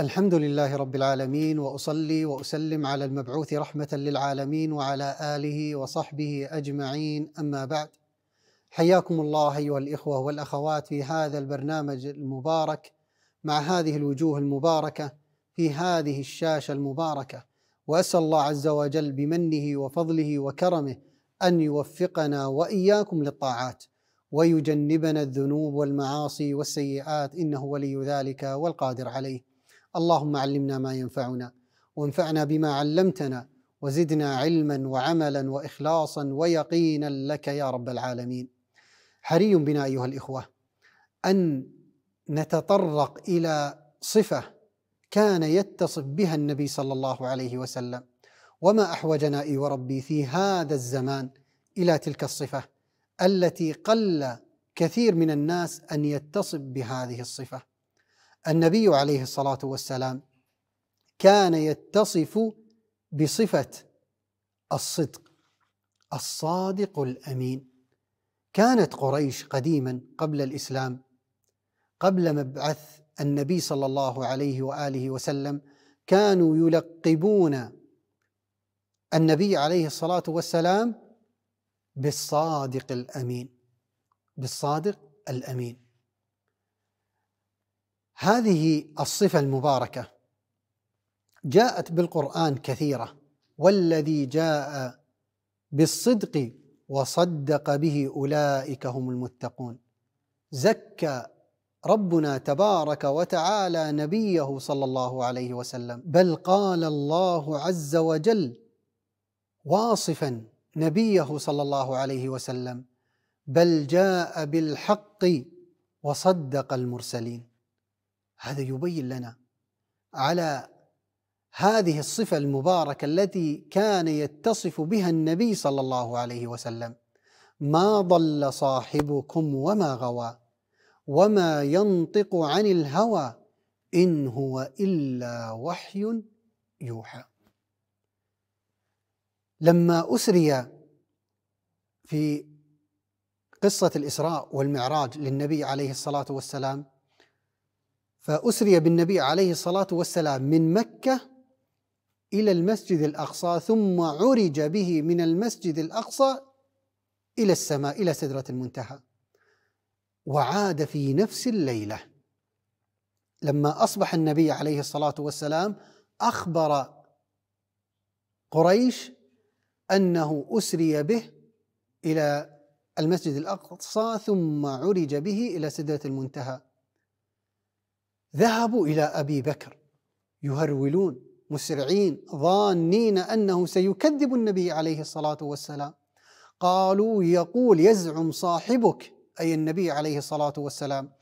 الحمد لله رب العالمين واصلي واسلم على المبعوث رحمه للعالمين وعلى اله وصحبه اجمعين اما بعد حياكم الله ايها الاخوه والاخوات في هذا البرنامج المبارك مع هذه الوجوه المباركه في هذه الشاشه المباركه واسال الله عز وجل بمنه وفضله وكرمه ان يوفقنا واياكم للطاعات ويجنبنا الذنوب والمعاصي والسيئات انه ولي ذلك والقادر عليه اللهم علمنا ما ينفعنا وانفعنا بما علمتنا وزدنا علما وعملا واخلاصا ويقينا لك يا رب العالمين حري بنا ايها الاخوه ان نتطرق الى صفه كان يتصف بها النبي صلى الله عليه وسلم وما احوجنا اي وربي في هذا الزمان الى تلك الصفه التي قل كثير من الناس ان يتصف بهذه الصفه النبي عليه الصلاه والسلام كان يتصف بصفه الصدق الصادق الامين كانت قريش قديما قبل الاسلام قبل مبعث النبي صلى الله عليه واله وسلم كانوا يلقبون النبي عليه الصلاه والسلام بالصادق الامين بالصادق الامين هذه الصفة المباركة جاءت بالقرآن كثيرة والذي جاء بالصدق وصدق به أولئك هم المتقون زكى ربنا تبارك وتعالى نبيه صلى الله عليه وسلم بل قال الله عز وجل واصفا نبيه صلى الله عليه وسلم بل جاء بالحق وصدق المرسلين هذا يبين لنا على هذه الصفه المباركه التي كان يتصف بها النبي صلى الله عليه وسلم ما ضل صاحبكم وما غوى وما ينطق عن الهوى ان هو الا وحي يوحى لما اسري في قصه الاسراء والمعراج للنبي عليه الصلاه والسلام فأسري بالنبي عليه الصلاة والسلام من مكة إلى المسجد الأقصى ثم عرج به من المسجد الأقصى إلى السماء إلى سدرة المنتهى وعاد في نفس الليلة لما أصبح النبي عليه الصلاة والسلام أخبر قريش أنه أسري به إلى المسجد الأقصى ثم عرج به إلى سدرة المنتهى ذهبوا إلى أبي بكر يهرولون مسرعين ظانين أنه سيكذب النبي عليه الصلاة والسلام قالوا يقول يزعم صاحبك أي النبي عليه الصلاة والسلام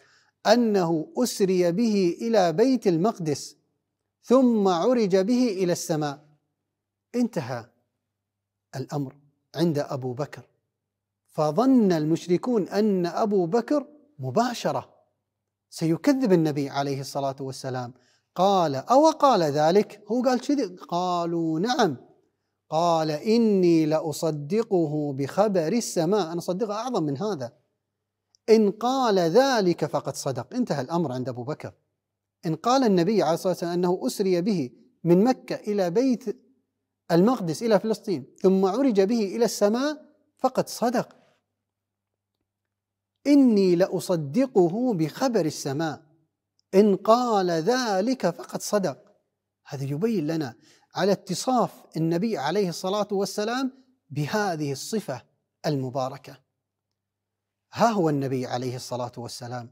أنه أسري به إلى بيت المقدس ثم عرج به إلى السماء انتهى الأمر عند أبو بكر فظن المشركون أن أبو بكر مباشرة سيكذب النبي عليه الصلاة والسلام قال أو قال ذلك هو قال كذي قالوا نعم قال إني لأصدقه بخبر السماء أنا أصدقه أعظم من هذا إن قال ذلك فقد صدق انتهى الأمر عند أبو بكر إن قال النبي عليه الصلاة والسلام أنه أسري به من مكة إلى بيت المقدس إلى فلسطين ثم عرج به إلى السماء فقد صدق إني لأصدقه بخبر السماء إن قال ذلك فقد صدق هذا يبين لنا على اتصاف النبي عليه الصلاة والسلام بهذه الصفة المباركة ها هو النبي عليه الصلاة والسلام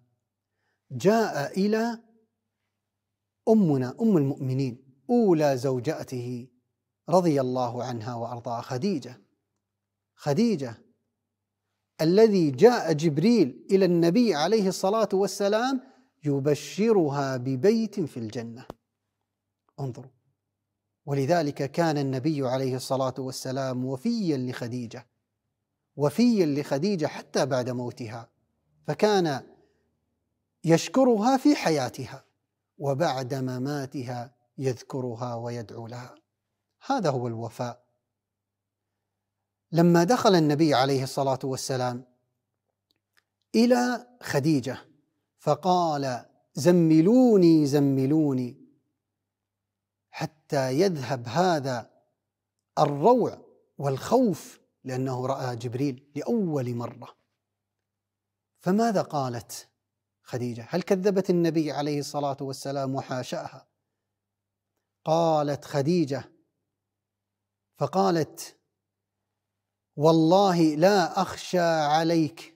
جاء إلى أمنا أم المؤمنين أولى زوجاته رضي الله عنها وأرضاها خديجة خديجة الذي جاء جبريل الى النبي عليه الصلاه والسلام يبشرها ببيت في الجنه انظروا ولذلك كان النبي عليه الصلاه والسلام وفيا لخديجه وفيا لخديجه حتى بعد موتها فكان يشكرها في حياتها وبعد مماتها يذكرها ويدعو لها هذا هو الوفاء لما دخل النبي عليه الصلاه والسلام الى خديجه فقال زملوني زملوني حتى يذهب هذا الروع والخوف لانه راى جبريل لاول مره فماذا قالت خديجه هل كذبت النبي عليه الصلاه والسلام وحاشاها قالت خديجه فقالت والله لا أخشى عليك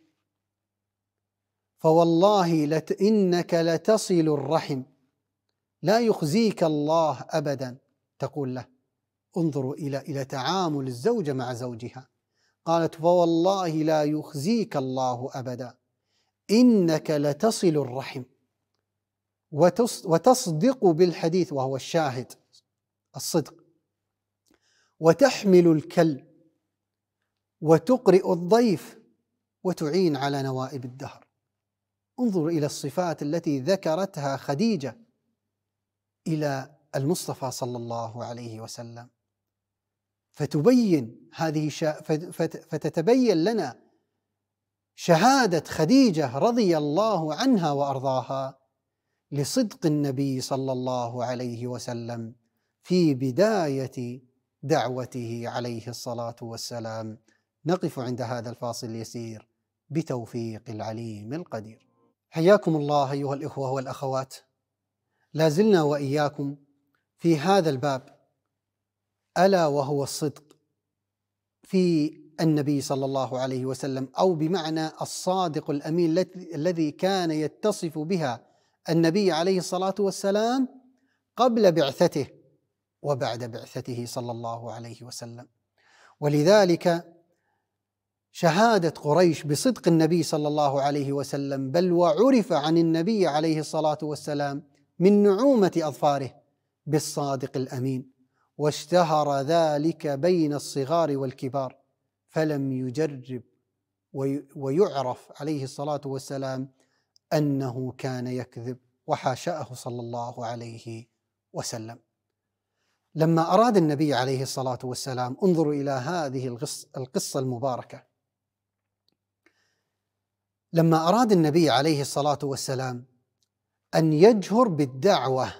فوالله لت إنك لتصل الرحم لا يخزيك الله أبدا تقول له انظروا إلى إلى تعامل الزوجة مع زوجها قالت فوالله لا يخزيك الله أبدا إنك لتصل الرحم وتصدق بالحديث وهو الشاهد الصدق وتحمل الكلب وتقرئ الضيف وتعين على نوائب الدهر انظر الى الصفات التي ذكرتها خديجه الى المصطفى صلى الله عليه وسلم فتبين هذه شا... فت... فتتبين لنا شهاده خديجه رضي الله عنها وارضاها لصدق النبي صلى الله عليه وسلم في بدايه دعوته عليه الصلاه والسلام نقف عند هذا الفاصل اليسير بتوفيق العليم القدير. حياكم الله ايها الاخوه والاخوات. لا زلنا واياكم في هذا الباب الا وهو الصدق في النبي صلى الله عليه وسلم او بمعنى الصادق الامين الذي كان يتصف بها النبي عليه الصلاه والسلام قبل بعثته وبعد بعثته صلى الله عليه وسلم ولذلك شهاده قريش بصدق النبي صلى الله عليه وسلم بل وعرف عن النبي عليه الصلاه والسلام من نعومه اظفاره بالصادق الامين واشتهر ذلك بين الصغار والكبار فلم يجرب ويعرف عليه الصلاه والسلام انه كان يكذب وحاشاه صلى الله عليه وسلم لما اراد النبي عليه الصلاه والسلام انظروا الى هذه القصه المباركه لما أراد النبي عليه الصلاة والسلام أن يجهر بالدعوة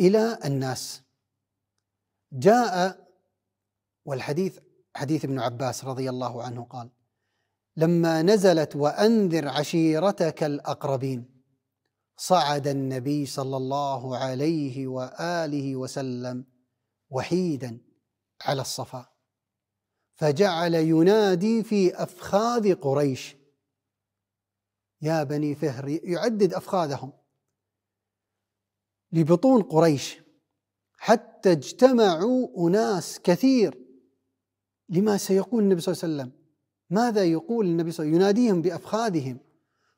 إلى الناس جاء والحديث حديث ابن عباس رضي الله عنه قال لما نزلت وأنذر عشيرتك الأقربين صعد النبي صلى الله عليه وآله وسلم وحيدا على الصفا فجعل ينادي في أفخاذ قريش يا بني فهر يعدد أفخاذهم لبطون قريش حتى اجتمعوا أناس كثير لما سيقول النبي صلى الله عليه وسلم ماذا يقول النبي صلى الله عليه وسلم يناديهم بأفخاذهم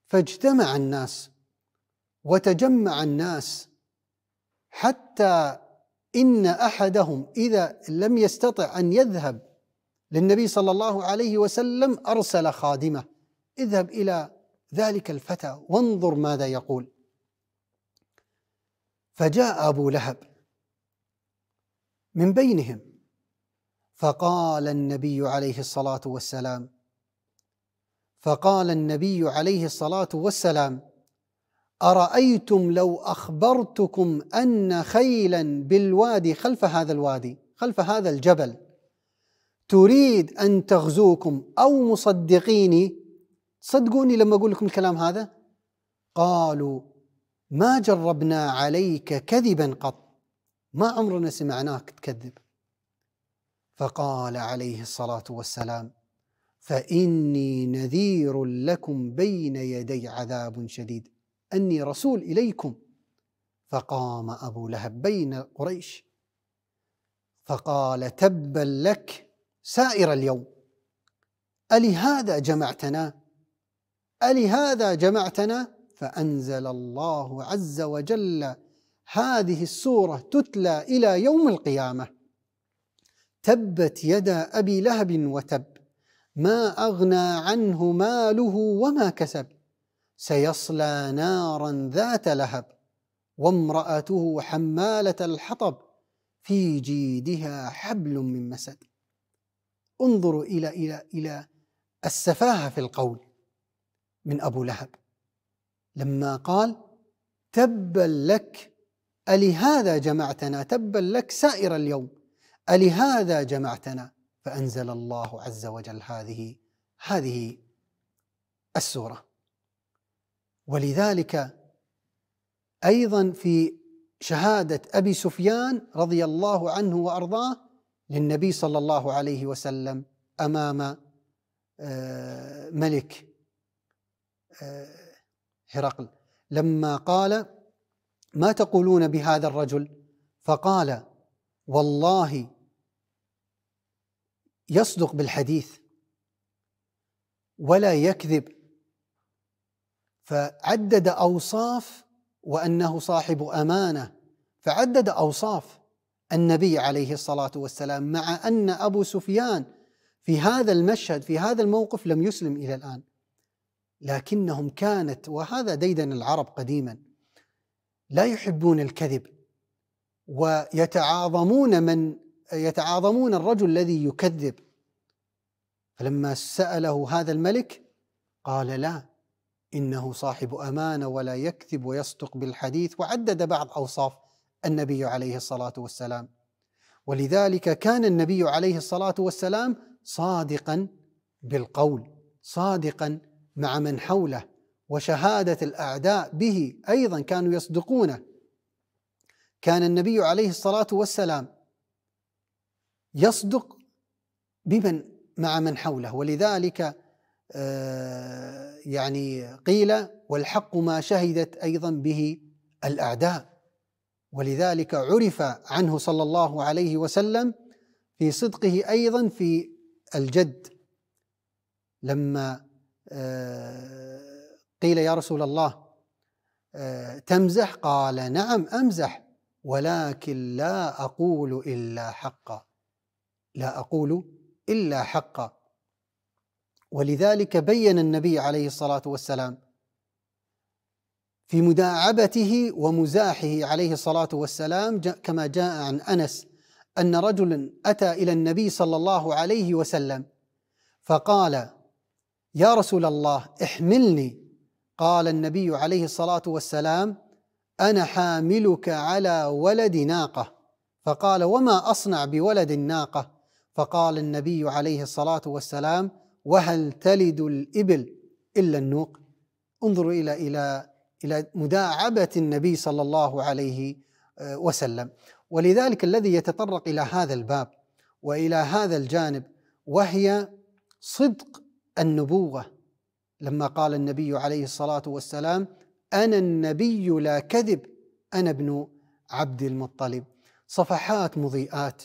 فاجتمع الناس وتجمع الناس حتى إن أحدهم إذا لم يستطع أن يذهب للنبي صلى الله عليه وسلم أرسل خادمة اذهب إلى ذلك الفتى وانظر ماذا يقول فجاء أبو لهب من بينهم فقال النبي عليه الصلاة والسلام فقال النبي عليه الصلاة والسلام أرأيتم لو أخبرتكم أن خيلا بالوادي خلف هذا الوادي خلف هذا الجبل تريد أن تغزوكم أو مصدقيني صدقوني لما أقول لكم الكلام هذا قالوا ما جربنا عليك كذبا قط ما عمرنا سمعناك تكذب فقال عليه الصلاة والسلام فإني نذير لكم بين يدي عذاب شديد أني رسول إليكم فقام أبو لهب بين قريش فقال تبا لك سائر اليوم ألهذا جمعتنا ألهذا جمعتنا فأنزل الله عز وجل هذه السورة تتلى إلى يوم القيامة تبت يدا أبي لهب وتب ما أغنى عنه ماله وما كسب سيصلى نارا ذات لهب وامرأته حمالة الحطب في جيدها حبل من مسد انظروا إلى إلى إلى السفاهة في القول من أبو لهب لما قال تبا لك ألهذا جمعتنا تبا لك سائر اليوم ألهذا جمعتنا فأنزل الله عز وجل هذه هذه السورة ولذلك أيضا في شهادة أبي سفيان رضي الله عنه وأرضاه للنبي صلى الله عليه وسلم امام آه، ملك آه، هرقل لما قال ما تقولون بهذا الرجل فقال والله يصدق بالحديث ولا يكذب فعدد اوصاف وانه صاحب امانه فعدد اوصاف النبي عليه الصلاه والسلام مع ان ابو سفيان في هذا المشهد في هذا الموقف لم يسلم الى الان لكنهم كانت وهذا ديدن العرب قديما لا يحبون الكذب ويتعاظمون من يتعاظمون الرجل الذي يكذب فلما ساله هذا الملك قال لا انه صاحب امانه ولا يكذب ويصدق بالحديث وعدد بعض اوصاف النبي عليه الصلاه والسلام ولذلك كان النبي عليه الصلاه والسلام صادقا بالقول صادقا مع من حوله وشهاده الاعداء به ايضا كانوا يصدقونه كان النبي عليه الصلاه والسلام يصدق بمن مع من حوله ولذلك آه، يعني قيل والحق ما شهدت ايضا به الاعداء ولذلك عرف عنه صلى الله عليه وسلم في صدقه ايضا في الجد لما آه، قيل يا رسول الله آه، تمزح قال نعم امزح ولكن لا اقول الا حقا لا اقول الا حقا ولذلك بين النبي عليه الصلاه والسلام في مداعبته ومزاحه عليه الصلاه والسلام كما جاء عن انس ان رجلا اتى الى النبي صلى الله عليه وسلم فقال يا رسول الله احملني قال النبي عليه الصلاه والسلام انا حاملك على ولد ناقه فقال وما اصنع بولد الناقه فقال النبي عليه الصلاه والسلام وهل تلد الابل الا النوق انظروا الى الى الى مداعبه النبي صلى الله عليه آه، وسلم ولذلك الذي يتطرق الى هذا الباب والى هذا الجانب وهي صدق النبوه لما قال النبي عليه الصلاه والسلام انا النبي لا كذب انا ابن عبد المطلب صفحات مضيئات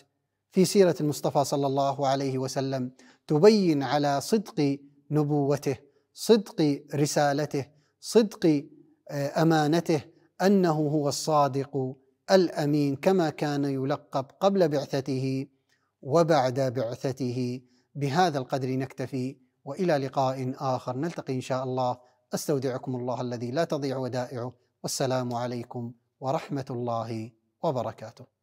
في سيره المصطفى صلى الله عليه وسلم تبين على صدق نبوته صدق رسالته صدق امانته انه هو الصادق الامين كما كان يلقب قبل بعثته وبعد بعثته بهذا القدر نكتفي والى لقاء اخر نلتقي ان شاء الله استودعكم الله الذي لا تضيع ودائعه والسلام عليكم ورحمه الله وبركاته